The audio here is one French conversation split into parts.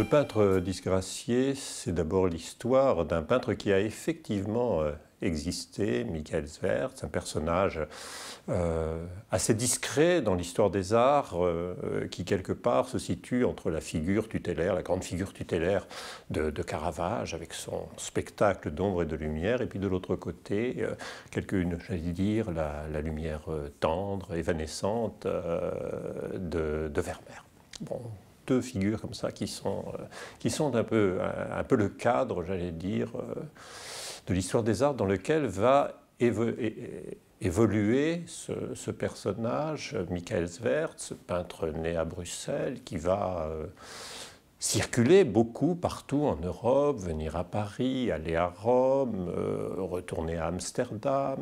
Le peintre disgracié, c'est d'abord l'histoire d'un peintre qui a effectivement euh, existé, Michael c'est un personnage euh, assez discret dans l'histoire des arts, euh, qui quelque part se situe entre la figure tutélaire, la grande figure tutélaire de, Caravage, avec son spectacle d'ombre et de lumière, et puis de l'autre côté, dire, la, lumière tendre, évanescente de, de Vermeer. Bon, figures comme ça qui sont, euh, qui sont un, peu, un, peu le cadre, j'allais dire, euh, de l'histoire des arts dans lequel va évoluer ce, personnage, Michael Svertz, peintre né à Bruxelles, qui va euh, circuler beaucoup partout en Europe, venir à Paris, aller à Rome, retourner à Amsterdam,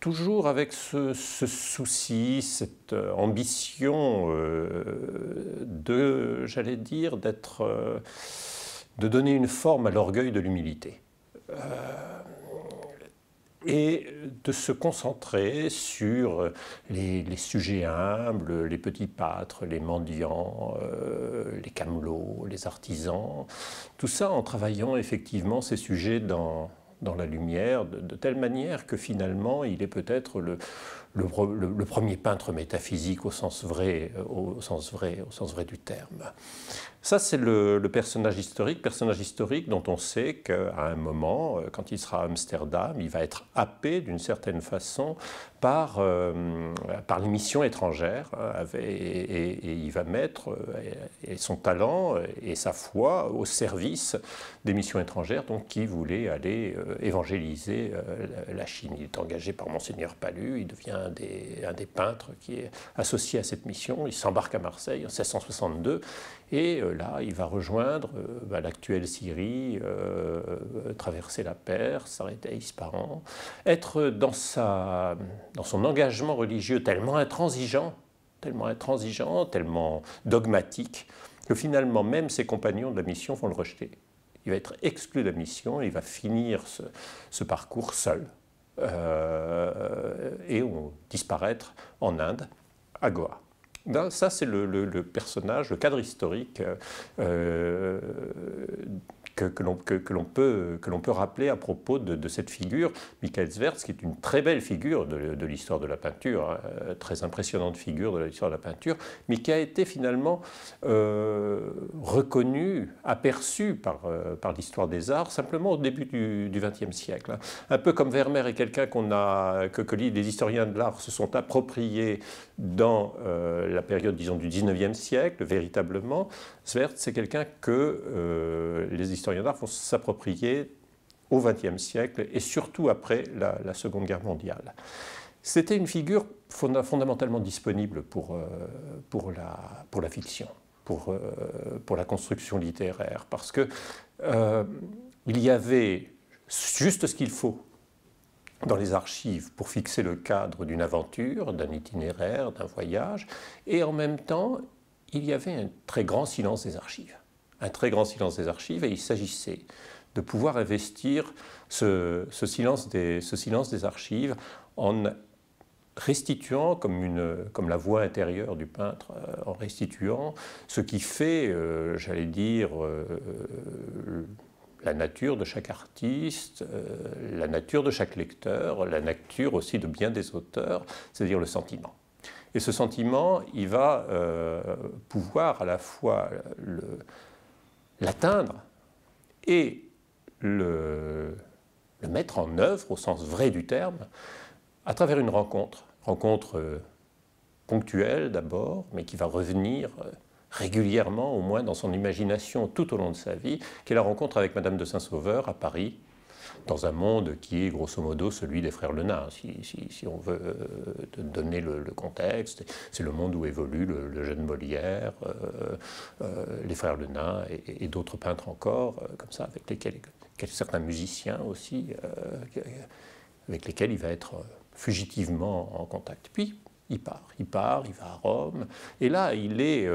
toujours avec ce, souci, cette euh, ambition euh, de, j'allais dire, d'être, euh, de donner une forme à l'orgueil de l'humilité. et de se concentrer sur les, les, sujets humbles, les petits pâtres, les mendiants, les camelots, les artisans, tout ça en travaillant effectivement ces sujets dans, dans la lumière, de, telle manière que finalement il est peut-être le, le, premier peintre métaphysique au sens vrai, euh, au sens vrai, au sens vrai du terme. Ça, c'est le, personnage historique, personnage historique dont on sait qu'à un moment, euh, quand il sera à Amsterdam, il va être happé d'une certaine façon par, euh, par les missions étrangères et, il va mettre son talent et sa foi au service des missions étrangères, donc qui voulait aller évangéliser la Chine. Il est engagé par Monseigneur Palu, il devient un des, peintres qui est associé à cette mission. Il s'embarque à Marseille en 1662 et euh, là, il va rejoindre euh, bah, l'actuelle Syrie, euh, traverser la Perse, s'arrêter à Isparan, être dans, son engagement religieux tellement intransigeant, tellement intransigeant, tellement dogmatique, que finalement même ses compagnons de la mission vont le rejeter. Il va être exclu de la mission et il va finir ce parcours seul. Euh, et ont disparaître en Inde, à Goa. Ça, c'est le, personnage, le cadre historique euh, euh que, l'on que, que peut, peut, rappeler à propos de, cette figure, Michael Zwerz, qui est une très belle figure de, l'histoire de la peinture, hein, euh, très impressionnante figure de l'histoire de la peinture, mais qui a été finalement euh, reconnue, aperçue par, euh, par l'histoire des arts simplement au début du XXe siècle. Hein. Un peu comme Vermeer est quelqu'un qu'on a, que, les historiens de l'art se sont appropriés dans la période, disons, du XIXe siècle, véritablement. Zwerz, c'est quelqu'un que les historiens historiens vont s'approprier au XXe siècle et surtout après la, Seconde Guerre mondiale. C'était une figure fondamentalement disponible pour, euh, pour, la, fiction, pour, euh, pour la construction littéraire, parce que euh, y avait juste ce qu'il faut dans les archives pour fixer le cadre d'une aventure, d'un itinéraire, d'un voyage, et en même temps, il y avait un très grand silence des archives un très grand silence des archives et il s'agissait de pouvoir investir ce, silence des, ce, silence des, archives en restituant, comme, une, comme la voix intérieure du peintre, euh, en restituant ce qui fait, euh, j'allais dire, euh, la nature de chaque artiste, la nature de chaque lecteur, la nature aussi de bien des auteurs, c'est-à-dire le sentiment. Et ce sentiment, il va pouvoir à la fois le, l'atteindre et le, mettre en œuvre au sens vrai du terme à travers une rencontre, rencontre euh, ponctuelle d'abord, mais qui va revenir euh, régulièrement, au moins dans son imagination tout au long de sa vie, qui est la rencontre avec Madame de Saint-Sauveur à Paris dans un monde qui est grosso modo celui des frères Lenin, si, on veut euh, donner le, contexte. C'est le monde où évolue le, jeune Molière, euh, euh, les frères Lenin et, d'autres peintres encore, comme ça, avec lesquels, certains musiciens aussi, avec lesquels il va être fugitivement en contact. Puis, il part, il part, il va à Rome, et là, il est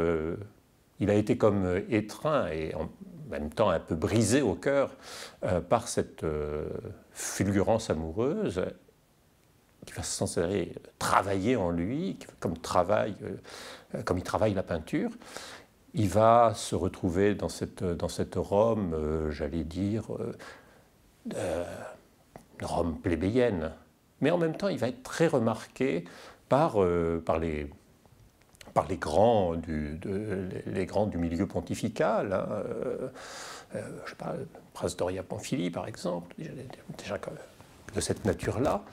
il a été comme étreint et en même temps un peu brisé au cœur euh, par cette euh, fulgurance amoureuse qui va sans travailler en lui, comme, euh, comme il travaille la peinture. Il va se retrouver dans cette, Rome, j'allais dire, Rome plébéienne. Mais en même temps, il va être très remarqué par les par les grands du, les grands du milieu pontifical. Hein, euh, euh, je sais pas, prince Doria Pamphili, par exemple, déjà, de cette nature-là.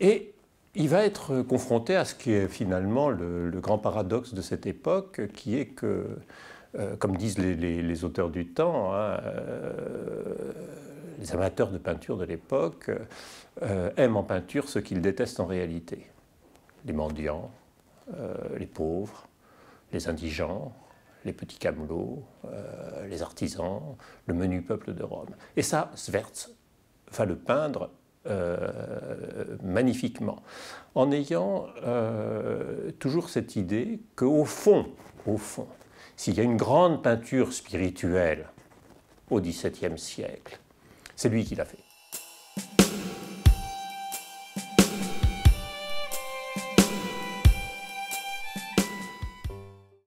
Et il va être confronté à ce qui est finalement le, grand paradoxe de cette époque, qui est que, euh, comme disent les, auteurs du temps, hein, les amateurs de peinture de l'époque aiment en peinture ce qu'ils détestent en réalité. Les mendiants, euh, les pauvres, les indigents, les petits camelots, euh, les artisans, le menu peuple de Rome. Et ça, Svertz va le peindre euh, magnifiquement, en ayant toujours cette idée qu'au fond, au fond, s'il y a une grande peinture spirituelle au XVIIe siècle, c'est lui qui l'a fait.